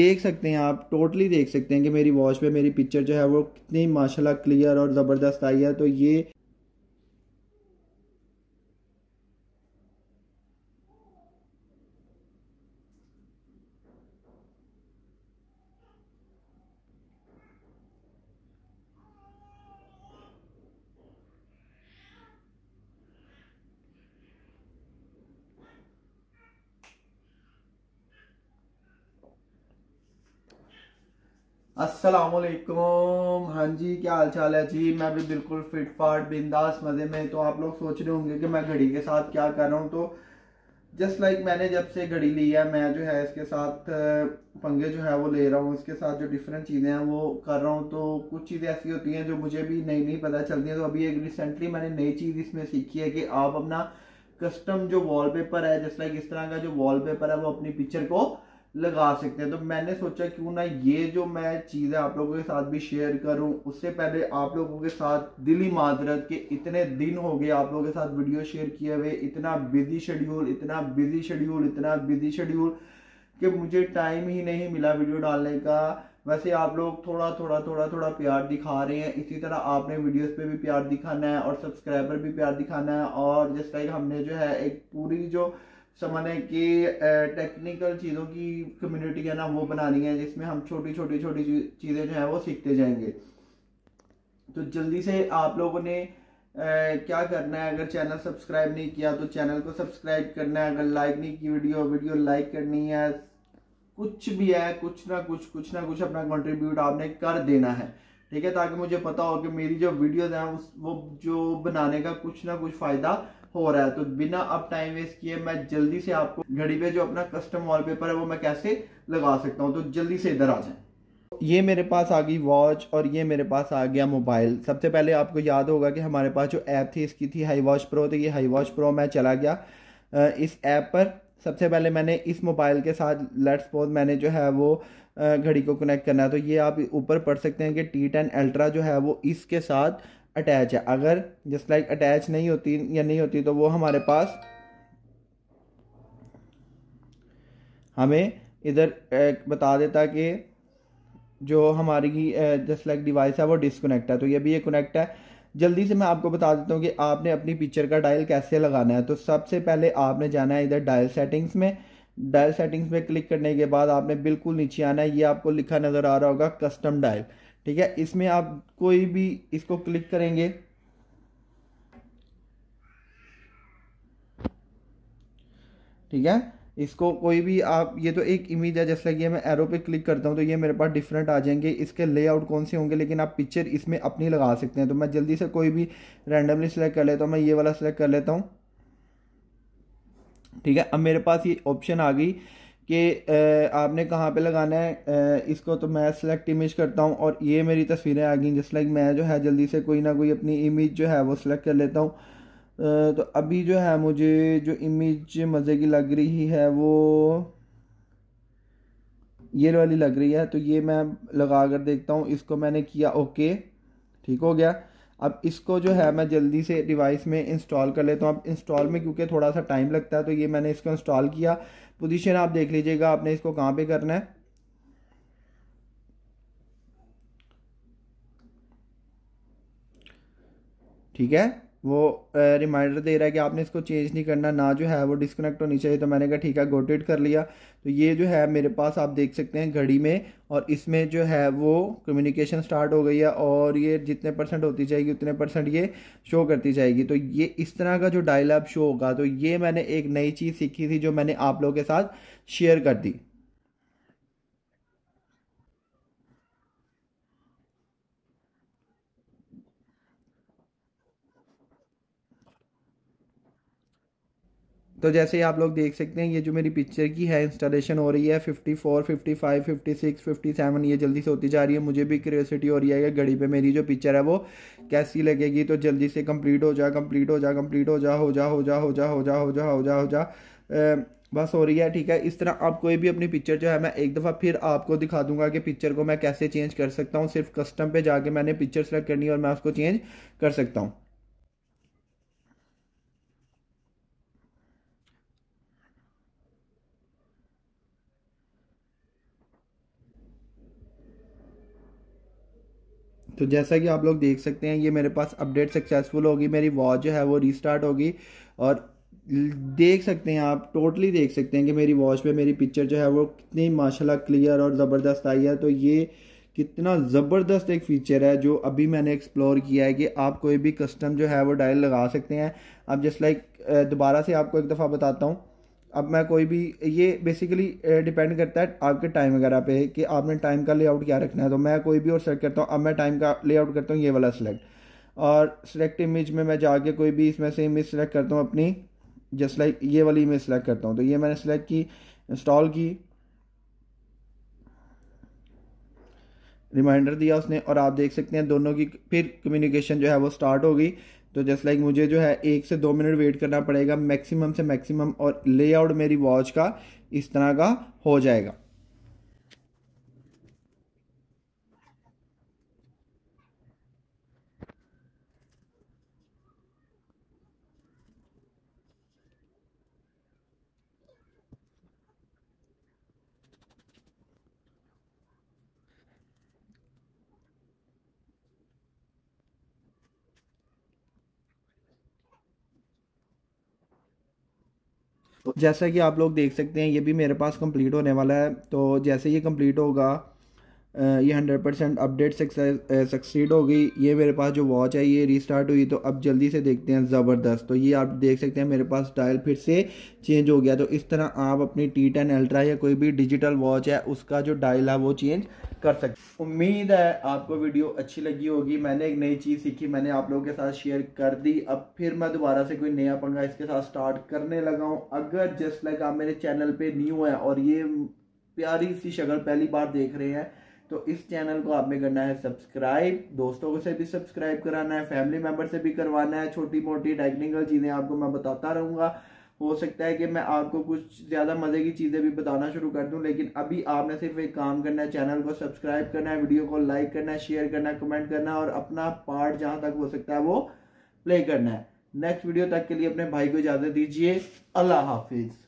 देख सकते हैं आप टोटली देख सकते हैं कि मेरी वॉच पे मेरी पिक्चर जो है वो कितनी माशाल्लाह क्लियर और ज़बरदस्त आई है तो ये असलकुम हाँ जी क्या हाल चाल है जी मैं भी बिल्कुल फिट फाट बिंदास मज़े में तो आप लोग सोच रहे होंगे कि मैं घड़ी के साथ क्या कर रहा हूँ तो जस्ट लाइक like मैंने जब से घड़ी ली है मैं जो है इसके साथ पंगे जो है वो ले रहा हूँ इसके साथ जो डिफरेंट चीज़ें हैं वो कर रहा हूँ तो कुछ चीज़ें ऐसी होती हैं जो मुझे भी नई नई पता चलती हैं तो अभी एक रिसेंटली मैंने नई चीज़ इसमें सीखी है कि आप अपना कस्टम जो वॉलपेपर है जस्ट लाइक इस तरह का जो वॉलपेपर है वो अपनी पिक्चर को लगा सकते हैं तो मैंने सोचा क्यों ना ये जो मैं चीज़ है आप लोगों के साथ भी शेयर करूं उससे पहले आप लोगों के साथ दिली माजरत के इतने दिन हो गए आप लोगों के साथ वीडियो शेयर किए हुए इतना बिजी शेड्यूल इतना बिजी शेड्यूल इतना बिजी शेड्यूल कि मुझे टाइम ही नहीं मिला वीडियो डालने का वैसे आप लोग थोड़ा थोड़ा थोड़ा थोड़ा प्यार दिखा रहे हैं इसी तरह आपने वीडियोस पे भी प्यार दिखाना है और सब्सक्राइबर भी प्यार दिखाना है और जिस टाइम हमने जो है एक पूरी जो समझ की टेक्निकल चीज़ों की कम्युनिटी है ना वो बनानी है जिसमें हम छोटी छोटी छोटी चीज़ें जो हैं वो सीखते जाएंगे तो जल्दी से आप लोगों ने क्या करना है अगर चैनल सब्सक्राइब नहीं किया तो चैनल को सब्सक्राइब करना है अगर लाइक नहीं की वीडियो वीडियो लाइक करनी है कुछ भी है कुछ ना कुछ कुछ ना कुछ अपना कंट्रीब्यूट आपने कर देना है ठीक है ताकि मुझे पता हो कि मेरी जो वीडियोज हैं उस वो जो बनाने का कुछ ना कुछ फ़ायदा हो रहा है तो बिना आप टाइम वेस्ट किए मैं जल्दी से आपको घड़ी पे जो अपना कस्टम वॉलपेपर है वो मैं कैसे लगा सकता हूँ तो जल्दी से इधर आ जाए ये मेरे पास आ गई वॉच और ये मेरे पास आ गया मोबाइल सबसे पहले आपको याद होगा कि हमारे पास जो ऐप थी इसकी थी हाई वॉच प्रो तो ये हाई वॉच प्रो मैं चला गया इस ऐप पर सबसे पहले मैंने इस मोबाइल के साथ लेट्स सपोज मैंने जो है वो घड़ी को कनेक्ट करना है तो ये आप ऊपर पढ़ सकते हैं कि टी टेन अल्ट्रा जो है वो इसके साथ अटैच है अगर जस्ट लाइक अटैच नहीं होती या नहीं होती तो वो हमारे पास हमें इधर बता देता कि जो हमारी जस्ट लाइक डिवाइस है वो डिसकनेक्ट है तो ये भी ये कनेक्ट है जल्दी से मैं आपको बता देता हूँ कि आपने अपनी पिक्चर का डायल कैसे लगाना है तो सबसे पहले आपने जाना है इधर डायल सेटिंग्स में डायल सेटिंग्स पे क्लिक करने के बाद आपने बिल्कुल नीचे आना है ये आपको लिखा नज़र आ रहा होगा कस्टम डायल ठीक है इसमें आप कोई भी इसको क्लिक करेंगे ठीक है इसको कोई भी आप ये तो एक इमेज है जैसे कि मैं एरो पे क्लिक करता हूँ तो ये मेरे पास डिफरेंट आ जाएंगे इसके लेआउट कौन से होंगे लेकिन आप पिक्चर इसमें अपनी लगा सकते हैं तो मैं जल्दी से कोई भी रैंडमली सिलेक्ट कर लेता हूँ मैं ये वाला सेलेक्ट कर लेता हूँ ठीक है अब मेरे पास ये ऑप्शन आ गई कि आपने कहाँ पे लगाना है इसको तो मैं सेलेक्ट इमेज करता हूँ और ये मेरी तस्वीरें आ गई जिस लाइक मैं जो है जल्दी से कोई ना कोई अपनी इमेज जो है वो सिलेक्ट कर लेता हूँ तो अभी जो है मुझे जो इमेज मज़े की लग रही है वो ये वाली लग रही है तो ये मैं लगा कर देखता हूँ इसको मैंने किया ओके ठीक हो गया अब इसको जो है मैं जल्दी से डिवाइस में इंस्टॉल कर लेता हूँ अब इंस्टॉल में क्योंकि थोड़ा सा टाइम लगता है तो ये मैंने इसको इंस्टॉल किया पोजीशन आप देख लीजिएगा आपने इसको कहाँ पे करना है ठीक है वो रिमाइंडर दे रहा है कि आपने इसको चेंज नहीं करना ना जो है वो डिसकनेक्ट होनी चाहिए तो मैंने कहा ठीक है गोटेट कर लिया तो ये जो है मेरे पास आप देख सकते हैं घड़ी में और इसमें जो है वो कम्युनिकेशन स्टार्ट हो गई है और ये जितने परसेंट होती जाएगी उतने परसेंट ये शो करती जाएगी तो ये इस तरह का जो डायल शो होगा तो ये मैंने एक नई चीज़ सीखी थी जो मैंने आप लोगों के साथ शेयर कर दी तो जैसे आप लोग देख सकते हैं ये जो मेरी पिक्चर की है इंस्टॉलेशन हो रही है 54, 55, 56, 57 ये जल्दी से होती जा रही है मुझे भी क्यूरियोसिटी हो रही है कि घड़ी पे मेरी जो पिक्चर है वो कैसी लगेगी तो जल्दी से कंप्लीट हो जा कंप्लीट हो जा कंप्लीट हो जा हो जा हो जा हो जा हो जा हो जा हो जा हो जा बस हो रही है ठीक है इस तरह आप कोई भी अपनी पिक्चर जो है मैं एक दफ़ा फिर आपको दिखा दूंगा कि पिक्चर को मैं कैसे चेंज कर सकता हूँ सिर्फ कस्टम पर जाके मैंने पिक्चर सेलेक्ट करनी है और मैं उसको चेंज कर सकता हूँ तो जैसा कि आप लोग देख सकते हैं ये मेरे पास अपडेट सक्सेसफुल होगी मेरी वॉच जो है वो रीस्टार्ट होगी और देख सकते हैं आप टोटली देख सकते हैं कि मेरी वॉच पे मेरी पिक्चर जो है वो कितनी माशाल्लाह क्लियर और ज़बरदस्त आई है तो ये कितना ज़बरदस्त एक फीचर है जो अभी मैंने एक्सप्लोर किया है कि आप कोई भी कस्टम जो है वो डायल लगा सकते हैं अब जस्ट लाइक दोबारा से आपको एक दफ़ा बताता हूँ अब मैं कोई भी ये बेसिकली डिपेंड करता है आपके टाइम वगैरह पे कि आपने टाइम का लेआउट क्या रखना है तो मैं कोई भी और सेलेक्ट करता हूँ अब मैं टाइम का लेआउट करता हूँ ये वाला सेलेक्ट और सेलेक्ट इमेज में मैं जाके कोई भी इसमें से इमेज सेलेक्ट करता हूँ अपनी जस्ट लाइक ये वाली इमेज सेलेक्ट करता हूँ तो ये मैंने सेलेक्ट की इंस्टॉल की रिमाइंडर दिया उसने और आप देख सकते हैं दोनों की फिर कम्युनिकेशन जो है वो स्टार्ट हो गई तो जस्ट लाइक like मुझे जो है एक से दो मिनट वेट करना पड़ेगा मैक्सिमम से मैक्सिमम और लेआउट मेरी वॉच का इस तरह का हो जाएगा जैसा कि आप लोग देख सकते हैं ये भी मेरे पास कंप्लीट होने वाला है तो जैसे ये कंप्लीट होगा ये हंड्रेड परसेंट अपडेट सक्सीड हो गई ये मेरे पास जो वॉच है ये रीस्टार्ट हुई तो अब जल्दी से देखते हैं ज़बरदस्त तो ये आप देख सकते हैं मेरे पास डायल फिर से चेंज हो गया तो इस तरह आप अपनी टी टेन अल्ट्रा या कोई भी डिजिटल वॉच है उसका जो डायल है वो चेंज कर सकते उम्मीद है आपको वीडियो अच्छी लगी होगी मैंने एक नई चीज़ सीखी मैंने आप लोगों के साथ शेयर कर दी अब फिर मैं दोबारा से कोई नया पंगा इसके साथ स्टार्ट करने लगा हूँ अगर जस्ट लाइक आप मेरे चैनल पर न्यू है और ये प्यारी सी शक्ल पहली बार देख रहे हैं तो इस चैनल को आपने करना है सब्सक्राइब दोस्तों से भी सब्सक्राइब कराना है फैमिली मेम्बर से भी करवाना है छोटी मोटी टेक्निकल चीज़ें आपको मैं बताता रहूँगा हो सकता है कि मैं आपको कुछ ज़्यादा मज़े की चीज़ें भी बताना शुरू कर दूं लेकिन अभी आपने सिर्फ एक काम करना है चैनल को सब्सक्राइब करना है वीडियो को लाइक करना है शेयर करना है कमेंट करना है और अपना पार्ट जहाँ तक हो सकता है वो प्ले करना है नेक्स्ट वीडियो तक के लिए अपने भाई को इजाज़त दीजिए अल्लाह हाफिज़